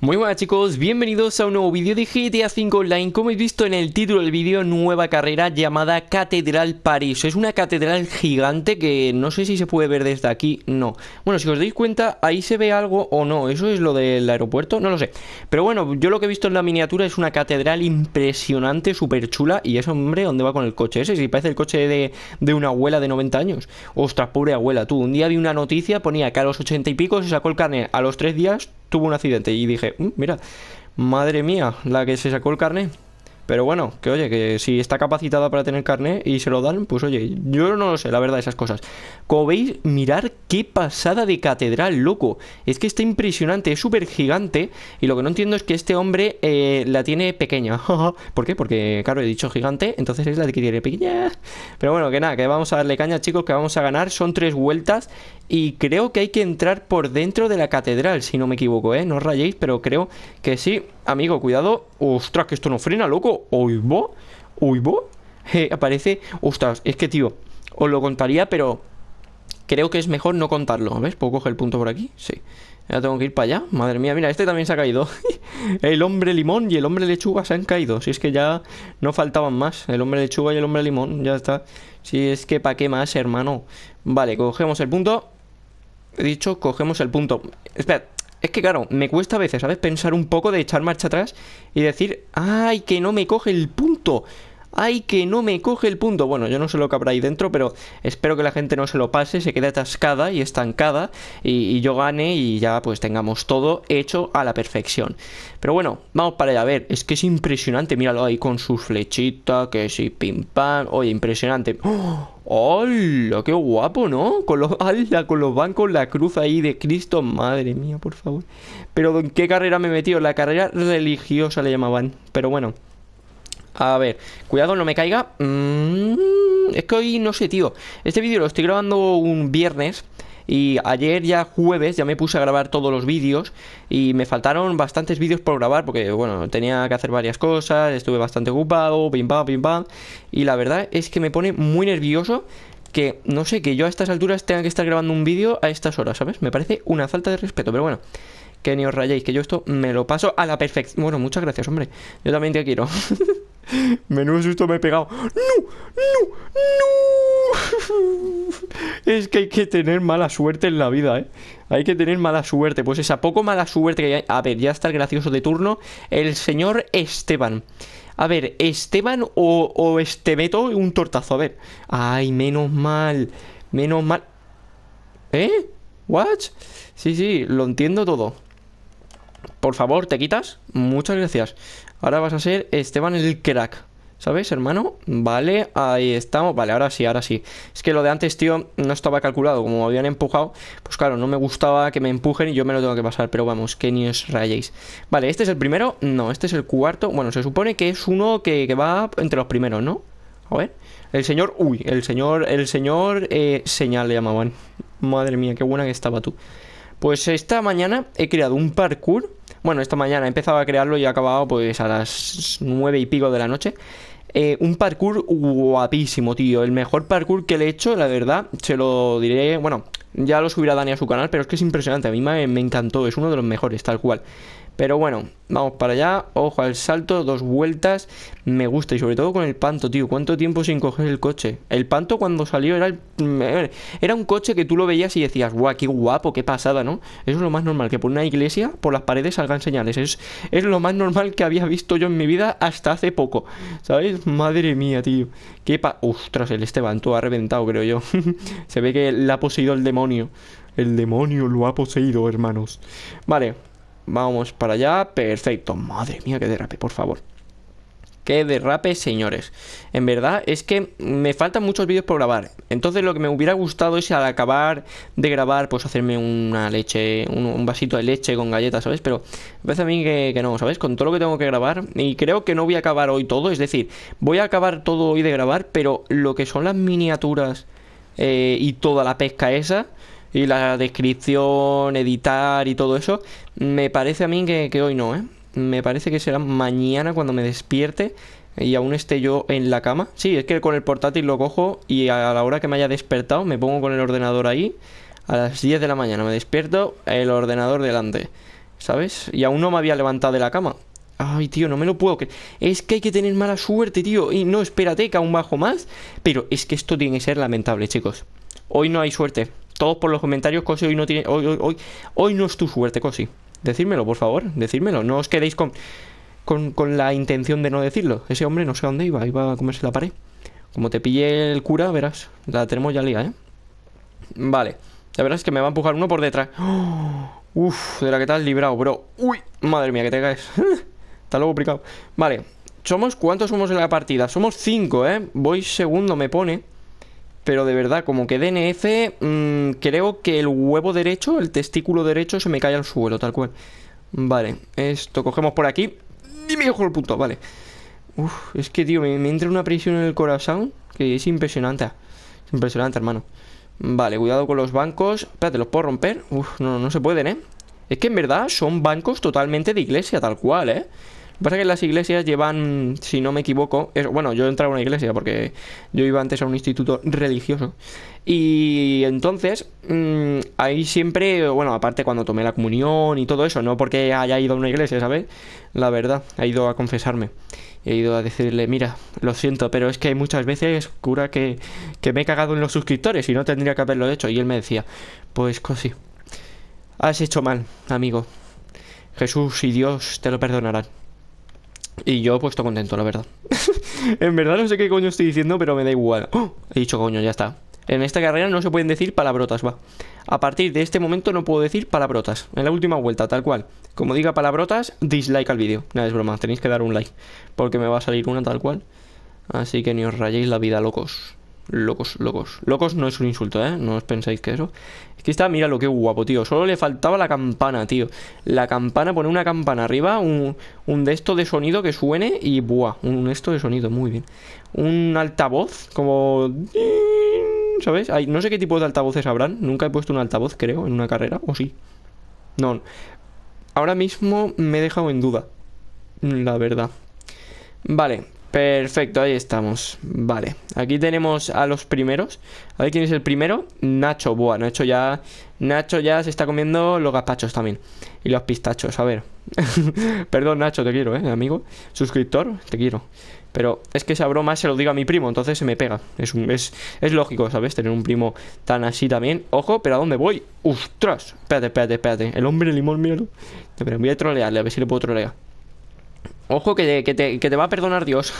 Muy buenas chicos, bienvenidos a un nuevo vídeo de GTA 5 Online Como habéis visto en el título del vídeo, nueva carrera llamada Catedral París Es una catedral gigante que no sé si se puede ver desde aquí, no Bueno, si os dais cuenta, ahí se ve algo o no, ¿eso es lo del aeropuerto? No lo sé Pero bueno, yo lo que he visto en la miniatura es una catedral impresionante, súper chula Y ese hombre, ¿dónde va con el coche ese? Si parece el coche de, de una abuela de 90 años Ostras, pobre abuela, tú, un día vi una noticia, ponía que a los 80 y pico se sacó el carnet A los 3 días tuvo un accidente y dije, mm, mira, madre mía, la que se sacó el carnet. Pero bueno, que oye, que si está capacitada para tener carnet y se lo dan, pues oye, yo no lo sé, la verdad, esas cosas. Como veis, mirar qué pasada de catedral, loco. Es que está impresionante, es súper gigante. Y lo que no entiendo es que este hombre eh, la tiene pequeña. ¿Por qué? Porque, claro, he dicho gigante, entonces es la que tiene pequeña. Pero bueno, que nada, que vamos a darle caña, chicos, que vamos a ganar. Son tres vueltas y creo que hay que entrar por dentro de la catedral, si no me equivoco, ¿eh? No os rayéis, pero creo que sí. Amigo, cuidado. Ostras, que esto no frena, loco. Uy, bo. Uy, bo. aparece... Ostras, es que, tío, os lo contaría, pero creo que es mejor no contarlo. ¿Ves? ¿Puedo coger el punto por aquí? Sí. Ya tengo que ir para allá. Madre mía, mira, este también se ha caído. el hombre limón y el hombre lechuga se han caído. Si es que ya no faltaban más. El hombre lechuga y el hombre limón, ya está. Si es que, ¿para qué más, hermano? Vale, cogemos el punto dicho, cogemos el punto. Espera, es que claro, me cuesta a veces, ¿sabes? Pensar un poco de echar marcha atrás y decir, ¡ay, que no me coge el punto! ¡Ay, que no me coge el punto! Bueno, yo no sé lo que habrá ahí dentro, pero espero que la gente no se lo pase, se quede atascada y estancada y, yo gane y ya pues tengamos todo hecho a la perfección. Pero bueno, vamos para allá, a ver, es que es impresionante, míralo ahí con su flechita, que sí, pim pam, oye, impresionante. ¡Hala! ¡Oh! ¡Qué guapo, ¿no? Con los, con los bancos, la cruz ahí de Cristo. Madre mía, por favor. Pero ¿en qué carrera me he metido? La carrera religiosa le llamaban. Pero bueno, a ver, cuidado, no me caiga. Mm, es que hoy no sé, tío. Este vídeo lo estoy grabando un viernes. Y ayer ya jueves ya me puse a grabar todos los vídeos y me faltaron bastantes vídeos por grabar porque bueno, tenía que hacer varias cosas, estuve bastante ocupado, pim pam, pim pam. Y la verdad es que me pone muy nervioso que, no sé, que yo a estas alturas tenga que estar grabando un vídeo a estas horas, ¿sabes? Me parece una falta de respeto, pero bueno. Que ni os rayéis, que yo esto me lo paso a la perfección. Bueno, muchas gracias, hombre. Yo también te quiero. Menudo susto me he pegado. ¡No! ¡No! ¡No! es que hay que tener mala suerte en la vida, ¿eh? Hay que tener mala suerte. Pues esa poco mala suerte que hay. A ver, ya está el gracioso de turno. El señor Esteban. A ver, Esteban o, o Estebeto, un tortazo. A ver. Ay, menos mal. Menos mal. ¿Eh? ¿What? Sí, sí, lo entiendo todo. Por favor, ¿te quitas? Muchas gracias. Ahora vas a ser Esteban el crack. ¿Sabes, hermano? Vale, ahí estamos. Vale, ahora sí, ahora sí. Es que lo de antes, tío, no estaba calculado. Como me habían empujado, pues claro, no me gustaba que me empujen y yo me lo tengo que pasar. Pero vamos, que ni os rayéis. Vale, ¿este es el primero? No, este es el cuarto. Bueno, se supone que es uno que, va entre los primeros, ¿no? A ver. El señor... Uy, el señor... El señor... Eh, señal le llamaban. Madre mía, qué buena que estaba tú. Pues esta mañana he creado un parkour bueno, esta mañana he empezado a crearlo y he acabado pues a las nueve y pico de la noche. Eh, un parkour guapísimo, tío. El mejor parkour que le he hecho, la verdad, se lo diré. Bueno, ya lo subirá Dani a su canal, pero es que es impresionante. A mí me encantó, es uno de los mejores, tal cual. Pero bueno, vamos para allá. Ojo al salto, dos vueltas. Me gusta y sobre todo con el panto, tío. ¿Cuánto tiempo sin coger el coche? El panto cuando salió era, era un coche que tú lo veías y decías, guau, qué guapo, qué pasada, ¿no? Eso es lo más normal, que por una iglesia, por las paredes salgan señales. Es, es lo más normal que había visto yo en mi vida hasta hace poco. ¿Sabes? Madre mía, tío. Qué pa... Ostras, el Esteban Tú ha reventado, creo yo. Se ve que la ha poseído el demonio. El demonio lo ha poseído, hermanos. Vale, Vamos para allá. Perfecto. Madre mía, que derrape, por favor. Qué derrape, señores. En verdad es que me faltan muchos vídeos por grabar. Entonces lo que me hubiera gustado es al acabar de grabar, pues hacerme una leche, un, vasito de leche con galletas, ¿sabes? Pero parece a mí que, no, ¿sabes? Con todo lo que tengo que grabar. Y creo que no voy a acabar hoy todo. Es decir, voy a acabar todo hoy de grabar, pero lo que son las miniaturas eh, y toda la pesca esa y la descripción, editar y todo eso, me parece a mí que, hoy no, ¿eh? Me parece que será mañana cuando me despierte y aún esté yo en la cama. Sí, es que con el portátil lo cojo y a la hora que me haya despertado me pongo con el ordenador ahí. A las 10 de la mañana me despierto, el ordenador delante. ¿Sabes? Y aún no me había levantado de la cama. Ay, tío, no me lo puedo creer. Es que hay que tener mala suerte, tío. Y no, espérate que aún bajo más. Pero es que esto tiene que ser lamentable, chicos. Hoy no hay suerte. Todos por los comentarios, Cosi, hoy no tiene. Hoy, hoy, hoy, no es tu suerte, Cosi. Decírmelo, por favor, decírmelo. No os quedéis con, con, la intención de no decirlo. Ese hombre no sé a dónde iba, iba a comerse la pared. Como te pille el cura, verás. La tenemos ya liga, ¿eh? Vale. La verdad es que me va a empujar uno por detrás. Uff Uf, de la que te has librado, bro. Uy, madre mía, que te caes. Está luego complicado. Vale. ¿Somos cuántos somos en la partida? Somos cinco, ¿eh? Voy segundo, me pone. Pero de verdad, como que DNF, mm, creo que el huevo derecho, el testículo derecho, se me cae al suelo, tal cual. Vale, esto cogemos por aquí. Y me cojo el punto, vale. Uf, es que, tío, me, entra una prisión en el corazón que es impresionante. Es impresionante, hermano. Vale, cuidado con los bancos. Espérate, ¿los puedo romper? no, no se pueden, ¿eh? Es que en verdad son bancos totalmente de iglesia, tal cual, ¿eh? Pasa que las iglesias llevan, si no me equivoco, es, bueno, yo entrado a una iglesia porque yo iba antes a un instituto religioso. Y entonces, mm, ahí siempre, bueno, aparte cuando tomé la comunión y todo eso, no porque haya ido a una iglesia, ¿sabes? La verdad, he ido a confesarme. He ido a decirle, mira, lo siento, pero es que hay muchas veces, cura, que, que me he cagado en los suscriptores y no tendría que haberlo hecho. Y él me decía, pues cosi, has hecho mal, amigo. Jesús y Dios te lo perdonarán. Y yo he puesto contento, la verdad. en verdad no sé qué coño estoy diciendo, pero me da igual. ¡Oh! He dicho coño, ya está. En esta carrera no se pueden decir palabrotas, va. A partir de este momento no puedo decir palabrotas. En la última vuelta, tal cual. Como diga palabrotas, dislike al vídeo. Nada, es broma, tenéis que dar un like. Porque me va a salir una tal cual. Así que ni os rayéis la vida, locos locos, locos. Locos no es un insulto, ¿eh? No os pensáis que eso. que está, mira lo que guapo, tío. Solo le faltaba la campana, tío. La campana, poner una campana arriba, un, un de esto de sonido que suene y, buah, un esto de sonido, muy bien. Un altavoz, como... ¿Sabes? no sé qué tipo de altavoces habrán. Nunca he puesto un altavoz, creo, en una carrera, o sí. No. Ahora mismo me he dejado en duda. La verdad. Vale, Perfecto, ahí estamos. Vale, aquí tenemos a los primeros. A ver quién es el primero. Nacho, Bueno, Nacho ya. Nacho ya se está comiendo los gazpachos también. Y los pistachos, a ver. Perdón, Nacho, te quiero, eh, amigo. Suscriptor, te quiero. Pero es que esa broma se lo digo a mi primo, entonces se me pega. Es, un, es lógico, ¿sabes? Tener un primo tan así también. Ojo, pero ¿a dónde voy? ¡Ostras! Espérate, espérate, espérate. El hombre limón, Pero Voy a trolearle, a ver si le puedo trolear. Ojo que, te, va a perdonar Dios.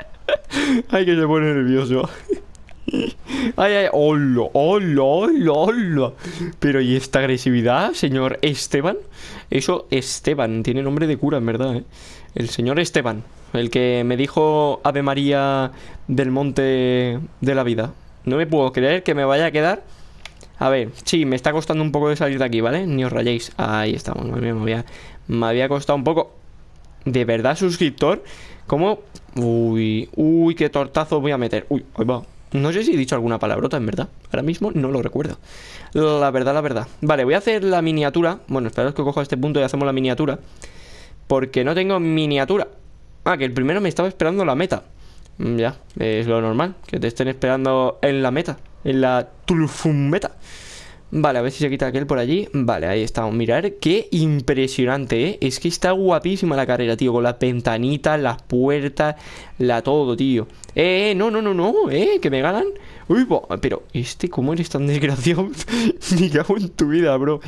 ay, que se pone nervioso. ay, ay, hola, hola, hola, hola. Pero ¿y esta agresividad, señor Esteban? Eso, Esteban, tiene nombre de cura, en verdad, ¿eh? El señor Esteban, el que me dijo Ave María del Monte de la Vida. No me puedo creer que me vaya a quedar a ver, sí, me está costando un poco de salir de aquí, ¿vale? Ni os rayéis. Ahí estamos, me había costado un poco de verdad suscriptor, ¿cómo? Uy, uy, qué tortazo voy a meter. Uy, No sé si he dicho alguna palabrota, en verdad. Ahora mismo no lo recuerdo. La verdad, la verdad. Vale, voy a hacer la miniatura. Bueno, esperad que cojo este punto y hacemos la miniatura. Porque no tengo miniatura. Ah, que el primero me estaba esperando la meta. Mm, ya, es lo normal, que te estén esperando en la meta. En la Tulfum meta. Vale, a ver si se quita aquel por allí. Vale, ahí estamos, Mirar qué impresionante, ¿eh? Es que está guapísima la carrera, tío. Con las ventanitas, las puertas, la todo, tío. Eh, eh, no, no, no, no, eh, que me ganan. Uy, pero este, ¿cómo eres tan desgraciado? Ni cago en tu vida, bro.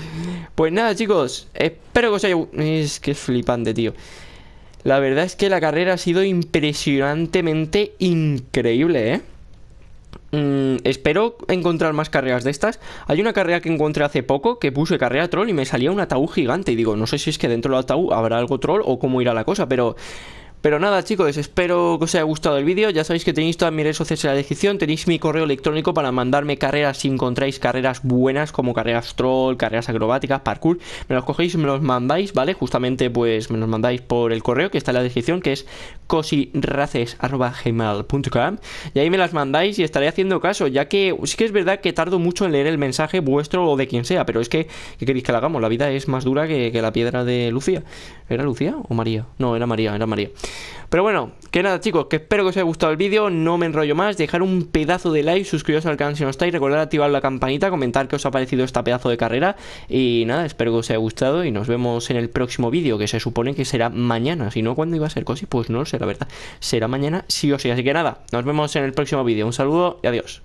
Pues nada, chicos. Espero que os haya. Es que es flipante, tío. La verdad es que la carrera ha sido impresionantemente increíble, ¿eh? Mm, espero encontrar más carreras de estas. Hay una carrera que encontré hace poco que puse carrera troll y me salía un ataúd gigante. Y digo, no sé si es que dentro del ataúd habrá algo troll o cómo irá la cosa, pero pero nada chicos, espero que os haya gustado el vídeo, ya sabéis que tenéis todas mis redes sociales en la descripción, tenéis mi correo electrónico para mandarme carreras si encontráis carreras buenas como carreras troll, carreras acrobáticas, parkour, me los cogéis, me los mandáis, ¿vale? Justamente pues me los mandáis por el correo que está en la descripción que es cosiraces.gmail.com y ahí me las mandáis y estaré haciendo caso, ya que sí que es verdad que tardo mucho en leer el mensaje vuestro o de quien sea, pero es que, ¿qué queréis que hagamos? La vida es más dura que, que la piedra de Lucía. ¿Era Lucía o María? No, era María, era María. Pero bueno, que nada chicos, que espero que os haya gustado el vídeo, no me enrollo más, dejar un pedazo de like, suscribiros al canal si no estáis, recordar activar la campanita, comentar qué os ha parecido esta pedazo de carrera y nada, espero que os haya gustado y nos vemos en el próximo vídeo que se supone que será mañana, si no cuándo iba a ser Cosi, pues no lo sé la verdad, será mañana sí o sí, así que nada, nos vemos en el próximo vídeo, un saludo y adiós.